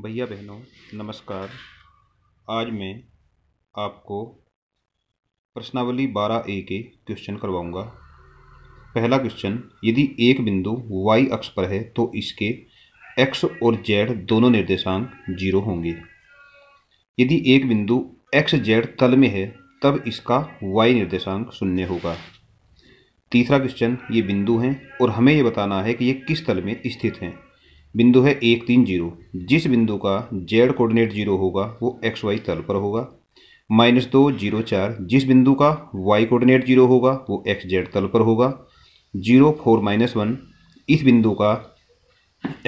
भैया बहनों नमस्कार आज मैं आपको प्रश्नावली बारह ए के क्वेश्चन करवाऊंगा पहला क्वेश्चन यदि एक बिंदु वाई अक्ष पर है तो इसके एक्स और जेड दोनों निर्देशांक जीरो होंगे यदि एक बिंदु एक्स जेड तल में है तब इसका वाई निर्देशांक शून्य होगा तीसरा क्वेश्चन ये बिंदु हैं और हमें ये बताना है कि ये किस तल में स्थित हैं बिंदु है एक तीन जीरो जिस बिंदु का जेड कोऑर्डिनेट जीरो होगा वो एक्स वाई तल पर होगा माइनस दो जीरो चार जिस बिंदु का वाई कोऑर्डिनेट जीरो होगा वो एक्स जेड तल पर होगा जीरो फोर माइनस वन इस बिंदु का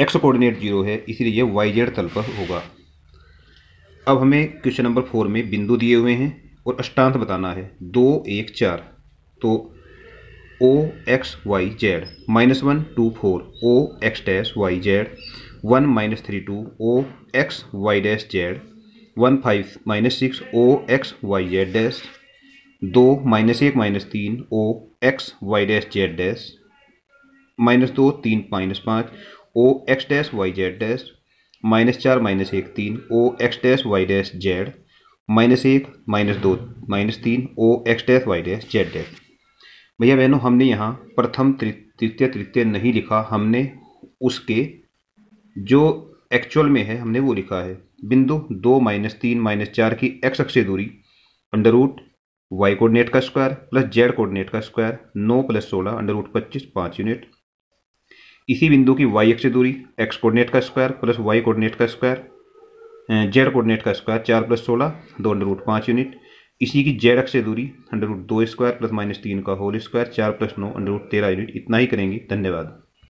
एक्स कोऑर्डिनेट जीरो है इसलिए वाई जेड तल पर होगा अब हमें क्वेश्चन नंबर फोर में बिंदु दिए हुए हैं और अष्टांत बताना है दो एक चार तो O X Y Z minus one two four O X dash Y Z one minus three two O X Y dash Z one five minus six O X Y Z dash दो minus एक minus तीन O X Y dash Z dash minus दो तीन minus पाँच O X dash Y Z dash minus चार minus एक तीन O X dash Y dash Z minus एक माइनस दो माइनस तीन O X dash Y dash Z dash भैया बहनों हमने यहाँ प्रथम तृतीय तृतीय नहीं लिखा हमने उसके जो एक्चुअल में है हमने वो लिखा है बिंदु दो माइनस तीन माइनस चार की एक्स से दूरी अंडर रूट वाई कोऑर्डिनेट का स्क्वायर प्लस जेड कोऑर्डिनेट का स्क्वायर नौ प्लस सोलह अंडर रूट पच्चीस पाँच यूनिट इसी बिंदु की वाई से दूरी एक्स कोऑर्डिनेट का स्क्वायर प्लस वाई कोऑर्डिनेट का स्क्वायर जेड कोऑर्डिनेट का स्क्वायर चार प्लस सोलह दो अंडर रूट पाँच यूनिट इसी की जेड अक्ष से दूरी अंडर रूट दो स्क्वायर प्लस माइनस तीन का होल स्क्वायर चार प्लस नौ अंडर रूट तेरह यूनिट इतना ही करेंगे धन्यवाद